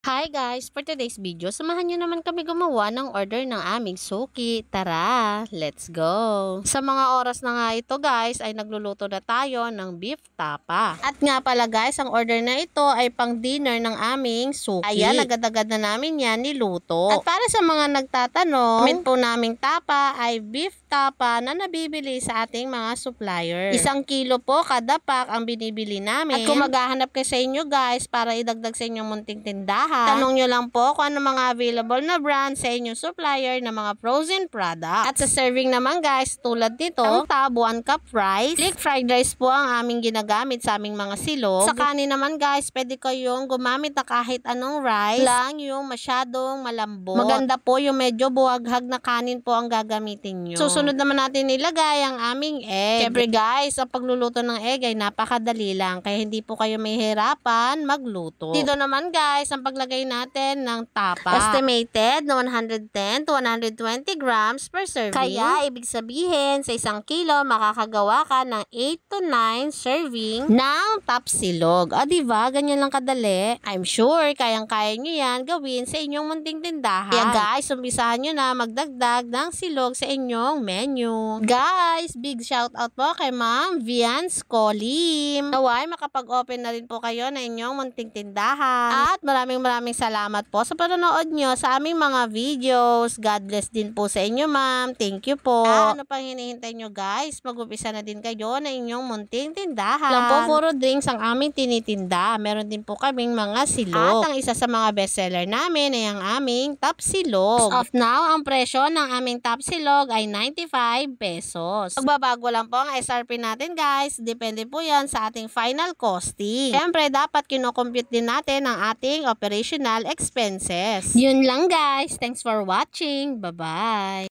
Hi guys! For today's video, samahan nyo naman kami gumawa ng order ng aming suki. Tara! Let's go! Sa mga oras na nga ito guys, ay nagluluto na tayo ng beef tapa. At nga pala guys, ang order na ito ay pang dinner ng aming suki. Ayan, agad-agad na namin yan niluto. At para sa mga nagtatanong, comment po naming tapa ay beef tapa na nabibili sa ating mga supplier. Isang kilo po kada pack ang binibili namin. At kung maghahanap kayo sa inyo guys, para idagdag sa inyong munting tindahan, lahat, tanong nyo lang po kung ano mga available na brand sa inyong supplier ng mga frozen product. At sa serving naman guys, tulad nito, ang tabo, 1 cup rice. Click fried rice po ang aming ginagamit sa aming mga silog. Sa kanin naman guys, pwede kayong gumamit na kahit anong rice lang yung masyadong malambot. Maganda po yung medyo buwaghag na kanin po ang gagamitin nyo. Susunod naman natin nilagay ang aming egg. Siyempre guys, ang pagluluto ng egg ay napakadali lang kaya hindi po kayo mahihirapan magluto. Dito naman guys, ang pag lagay natin ng tapa. Estimated na 110 to 120 grams per serving. Kaya, ibig sabihin, sa isang kilo, makakagawa ka ng 8 to 9 serving ng tapsilog. O, ah, diba? Ganyan lang kadali. I'm sure, kayang-kaya nyo yan gawin sa inyong munting tindahan. Kaya guys, umpisahan nyo na magdagdag ng silog sa inyong menu. Guys, big shoutout po kay Ma'am Vian Scolim. Naway, makapag-open na rin po kayo na inyong munting tindahan. At maraming maraming maraming salamat po sa panonood nyo sa aming mga videos. God bless din po sa inyo ma'am. Thank you po. Ah, ano pang hinihintay nyo guys? Mag-upisa na din kayo na inyong munting tindahan. Lang po puro drinks ang aming tinitinda. Meron din po kaming mga silog. At ang isa sa mga bestseller namin ay ang aming top silog. As of now, ang presyo ng aming top silog ay 95 pesos. Magbabago lang po ang SRP natin guys. Depende po yan sa ating final costing. Siyempre, dapat kinocompute din natin ang ating operation operational expenses. Yun lang guys. Thanks for watching. Bye-bye.